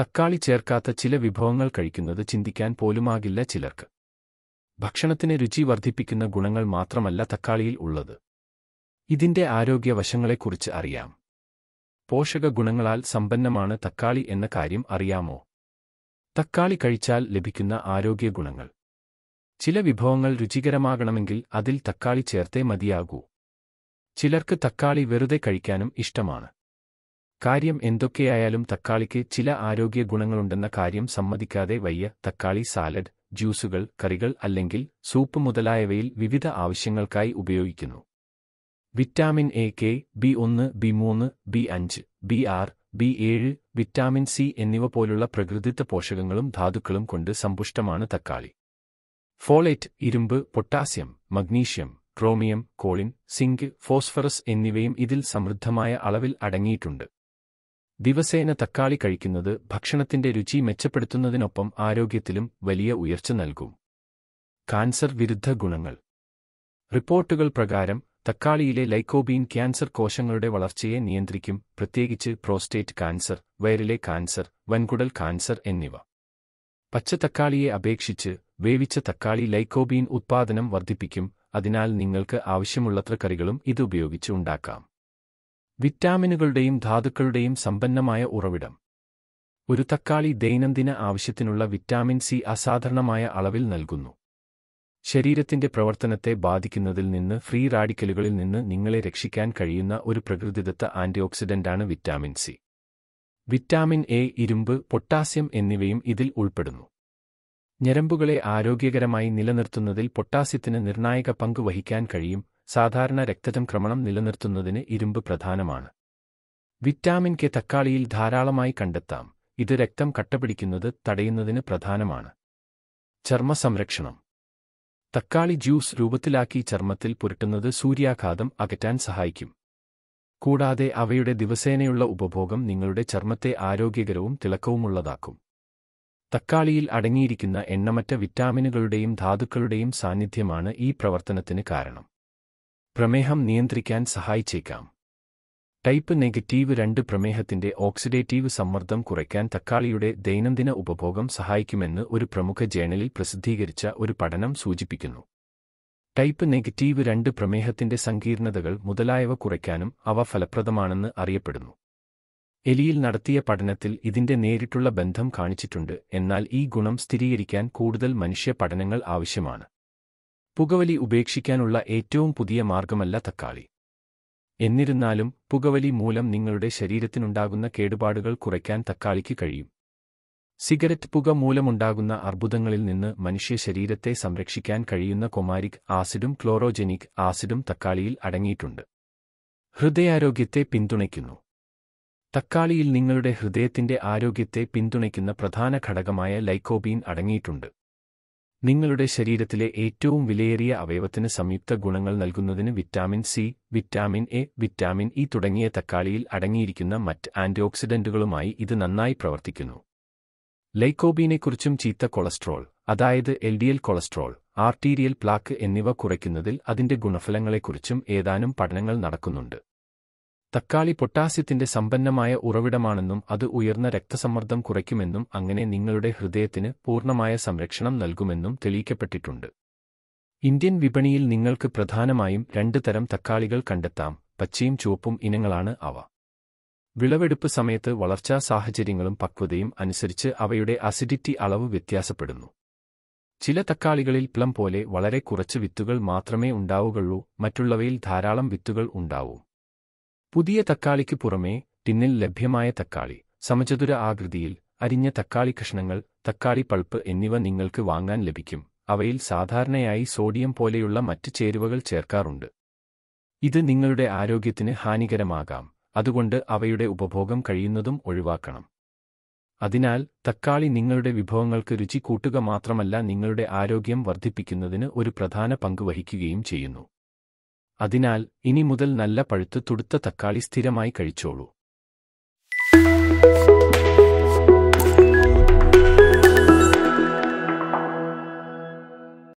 തക്കാളി ചേർക്കാത്ത ചില വിഭവങ്ങൾ കഴിക്കുന്നത് ചിന്തിക്കാൻ പോലുമാകില്ല ചിലർക്ക് ഭക്ഷണത്തിന് രുചി വർദ്ധിപ്പിക്കുന്ന ഗുണങ്ങൾ മാത്രമല്ല തക്കാളിയിൽ ഉള്ളത് ഇതിന്റെ ആരോഗ്യവശങ്ങളെക്കുറിച്ച് അറിയാം പോഷക ഗുണങ്ങളാൽ സമ്പന്നമാണ് തക്കാളി എന്ന കാര്യം അറിയാമോ തക്കാളി കഴിച്ചാൽ ലഭിക്കുന്ന ആരോഗ്യ ഗുണങ്ങൾ ചില വിഭവങ്ങൾ രുചികരമാകണമെങ്കിൽ അതിൽ തക്കാളി ചേർത്തേ മതിയാകൂ ചിലർക്ക് തക്കാളി വെറുതെ കഴിക്കാനും ഇഷ്ടമാണ് കാര്യം എന്തൊക്കെയായാലും തക്കാളിക്ക് ചില ആരോഗ്യ ഗുണങ്ങളുണ്ടെന്ന കാര്യം സമ്മതിക്കാതെ വയ്യ തക്കാളി സാലഡ് ജ്യൂസുകൾ കറികൾ അല്ലെങ്കിൽ സൂപ്പ് മുതലായവയിൽ വിവിധ ആവശ്യങ്ങൾക്കായി ഉപയോഗിക്കുന്നു വിറ്റാമിൻ എ കെ ബി ഒന്ന് ബി മൂന്ന് ബി അഞ്ച് ബി ആർ ബി ഏഴ് വിറ്റാമിൻ സി എന്നിവ പോലുള്ള പ്രകൃതിത്വ പോഷകങ്ങളും ധാതുക്കളും കൊണ്ട് സമ്പുഷ്ടമാണ് തക്കാളി ഫോളേറ്റ് ഇരുമ്പ് potassium magnesium chromium choline zinc phosphorus എന്നിവയും ഇതിൽ സമൃദ്ധമായ അളവിൽ അടങ്ങിയിട്ടുണ്ട് ദിവസേന തക്കാളി കഴിക്കുന്നത് ഭക്ഷണത്തിന്റെ രുചി മെച്ചപ്പെടുത്തുന്നതിനൊപ്പം ആരോഗ്യത്തിലും വലിയ ഉയർച്ച നൽകും കാൻസർ വിരുദ്ധ ഗുണങ്ങൾ റിപ്പോർട്ടുകൾ പ്രകാരം തക്കാളിയിലെ ലൈക്കോബീൻ ക്യാൻസർ കോശങ്ങളുടെ വളർച്ചയെ നിയന്ത്രിക്കും പ്രത്യേകിച്ച് പ്രോസ്റ്റേറ്റ് കാൻസർ വയറിലെ കാൻസർ വൻകുടൽ കാൻസർ എന്നിവ പച്ച തക്കാളിയെ അപേക്ഷിച്ച് വേവിച്ച തക്കാളി ലൈക്കോബീൻ ഉത്പാദനം വർദ്ധിപ്പിക്കും അതിനാൽ നിങ്ങൾക്ക് ആവശ്യമുള്ളത്ര കറികളും ഇത് ഉപയോഗിച്ച് ഉണ്ടാക്കാം വിറ്റാമിനുകളുടെയും ധാതുക്കളുടെയും സമ്പന്നമായ ഉറവിടം ഒരു തക്കാളി ദൈനംദിന ആവശ്യത്തിനുള്ള വിറ്റാമിൻ സി അസാധാരണമായ അളവിൽ നൽകുന്നു ശരീരത്തിന്റെ പ്രവർത്തനത്തെ ബാധിക്കുന്നതിൽ നിന്ന് ഫ്രീ റാഡിക്കലുകളിൽ നിന്ന് നിങ്ങളെ രക്ഷിക്കാൻ കഴിയുന്ന ഒരു പ്രകൃതിദത്ത ആന്റിഓക്സിഡന്റാണ് വിറ്റാമിൻ സി വിറ്റാമിൻ എ ഇരുമ്പ് പൊട്ടാസ്യം എന്നിവയും ഇതിൽ ഉൾപ്പെടുന്നു ഞരമ്പുകളെ ആരോഗ്യകരമായി നിലനിർത്തുന്നതിൽ പൊട്ടാസ്യത്തിന് നിർണായക പങ്ക് വഹിക്കാൻ കഴിയും സാധാരണ ക്രമണം നിലനിർത്തുന്നതിന് ഇരുമ്പ് പ്രധാനമാണ് വിറ്റാമിൻ കെ തക്കാളിയിൽ ധാരാളമായി കണ്ടെത്താം ഇത് രക്തം കട്ടപിടിക്കുന്നത് തടയുന്നതിന് പ്രധാനമാണ് ചർമ്മ സംരക്ഷണം തക്കാളി ജ്യൂസ് രൂപത്തിലാക്കി ചർമ്മത്തിൽ പുരട്ടുന്നത് സൂര്യാഘാതം അകറ്റാൻ സഹായിക്കും കൂടാതെ അവയുടെ ദിവസേനയുള്ള ഉപഭോഗം നിങ്ങളുടെ ചർമ്മത്തെ ആരോഗ്യകരവും തിളക്കവുമുള്ളതാക്കും തക്കാളിയിൽ അടങ്ങിയിരിക്കുന്ന എണ്ണമറ്റ വിറ്റാമിനുകളുടെയും ധാതുക്കളുടെയും സാന്നിധ്യമാണ് ഈ പ്രവർത്തനത്തിന് കാരണം പ്രമേഹം നിയന്ത്രിക്കാൻ സഹായിച്ചേക്കാം ടൈപ്പ് നെഗറ്റീവ് രണ്ട് പ്രമേഹത്തിന്റെ ഓക്സിഡേറ്റീവ് സമ്മർദ്ദം കുറയ്ക്കാൻ തക്കാളിയുടെ ദൈനംദിന ഉപഭോഗം സഹായിക്കുമെന്ന് ഒരു പ്രമുഖ ജേണലിൽ പ്രസിദ്ധീകരിച്ച ഒരു പഠനം സൂചിപ്പിക്കുന്നു ടൈപ്പ് നെഗറ്റീവ് രണ്ട് പ്രമേഹത്തിന്റെ സങ്കീർണതകൾ മുതലായവ കുറയ്ക്കാനും അവ ഫലപ്രദമാണെന്ന് അറിയപ്പെടുന്നു എലിയിൽ നടത്തിയ പഠനത്തിൽ ഇതിന്റെ നേരിട്ടുള്ള ബന്ധം കാണിച്ചിട്ടുണ്ട് എന്നാൽ ഈ ഗുണം സ്ഥിരീകരിക്കാൻ കൂടുതൽ മനുഷ്യ പഠനങ്ങൾ ആവശ്യമാണ് പുകവലി ഉപേക്ഷിക്കാനുള്ള ഏറ്റവും പുതിയ മാർഗമല്ല തക്കാളി എന്നിരുന്നാലും പുകവലി മൂലം നിങ്ങളുടെ ശരീരത്തിനുണ്ടാകുന്ന കേടുപാടുകൾ കുറയ്ക്കാൻ തക്കാളിക്ക് കഴിയും സിഗരറ്റ് പുക മൂലമുണ്ടാകുന്ന അർബുദങ്ങളിൽ നിന്ന് മനുഷ്യ ശരീരത്തെ സംരക്ഷിക്കാൻ കഴിയുന്ന കൊമാരിക് ആസിഡും ക്ലോറോജനിക് ആസിഡും തക്കാളിയിൽ അടങ്ങിയിട്ടുണ്ട് ഹൃദയാരോഗ്യത്തെ പിന്തുണയ്ക്കുന്നു തക്കാളിയിൽ നിങ്ങളുടെ ഹൃദയത്തിന്റെ ആരോഗ്യത്തെ പിന്തുണയ്ക്കുന്ന പ്രധാന ഘടകമായ ലൈക്കോബീൻ അടങ്ങിയിട്ടുണ്ട് നിങ്ങളുടെ ശരീരത്തിലെ ഏറ്റവും വിലയേറിയ അവയവത്തിന് സംയുക്ത ഗുണങ്ങൾ നൽകുന്നതിന് vitamin C vitamin A vitamin E തുടങ്ങിയ തക്കാളിയിൽ അടങ്ങിയിരിക്കുന്ന മറ്റ് ആന്റിഓക്സിഡന്റുകളുമായി ഇത് നന്നായി പ്രവർത്തിക്കുന്നു ലൈക്കോബീനെക്കുറിച്ചും ചീത്ത കൊളസ്ട്രോൾ അതായത് L D L cholesterol arterial plaque എന്നിവ കുറയ്ക്കുന്നതിൽ അതിന്റെ ഗുണഫലങ്ങളെക്കുറിച്ചും ഏതാനും പഠനങ്ങൾ നടക്കുന്നുണ്ട് തക്കാളി പൊട്ടാസ്യത്തിന്റെ സമ്പന്നമായ ഉറവിടമാണെന്നും അത് ഉയർന്ന രക്തസമ്മർദ്ദം കുറയ്ക്കുമെന്നും അങ്ങനെ നിങ്ങളുടെ ഹൃദയത്തിന് പൂർണ്ണമായ സംരക്ഷണം നൽകുമെന്നും തെളിയിക്കപ്പെട്ടിട്ടുണ്ട് ഇന്ത്യൻ വിപണിയിൽ നിങ്ങൾക്ക് പ്രധാനമായും രണ്ട് തരം തക്കാളികൾ കണ്ടെത്താം പച്ചയും ചുവപ്പും ഇനങ്ങളാണ് അവ വിളവെടുപ്പ് സമയത്ത് വളർച്ചാ സാഹചര്യങ്ങളും പക്വതയും അനുസരിച്ച് അവയുടെ അസിഡിറ്റി അളവ് വ്യത്യാസപ്പെടുന്നു ചില തക്കാളികളിൽ പ്ലം പോലെ വളരെ കുറച്ച് വിത്തുകൾ മാത്രമേ ഉണ്ടാവുകയുള്ളൂ മറ്റുള്ളവയിൽ ധാരാളം വിത്തുകൾ ഉണ്ടാവും പുതിയ തക്കാളിക്ക് പുറമേ ടിന്നിൽ ലഭ്യമായ തക്കാളി സമചതുര ആകൃതിയിൽ അരിഞ്ഞ തക്കാളി കഷ്ണങ്ങൾ തക്കാളി പൾപ്പ് എന്നിവ നിങ്ങൾക്ക് വാങ്ങാൻ ലഭിക്കും അവയിൽ സാധാരണയായി സോഡിയം പോലെയുള്ള മറ്റ് ചേരുവകൾ ചേർക്കാറുണ്ട് ഇത് നിങ്ങളുടെ ആരോഗ്യത്തിന് ഹാനികരമാകാം അതുകൊണ്ട് അവയുടെ ഉപഭോഗം കഴിയുന്നതും ഒഴിവാക്കണം അതിനാൽ തക്കാളി നിങ്ങളുടെ വിഭവങ്ങൾക്ക് രുചി കൂട്ടുക മാത്രമല്ല നിങ്ങളുടെ ആരോഗ്യം വർദ്ധിപ്പിക്കുന്നതിന് ഒരു പ്രധാന പങ്ക് വഹിക്കുകയും ചെയ്യുന്നു അതിനാൽ ഇനി മുതൽ നല്ല പഴുത്ത് തുടുത്ത തക്കാളി സ്ഥിരമായി കഴിച്ചോളൂ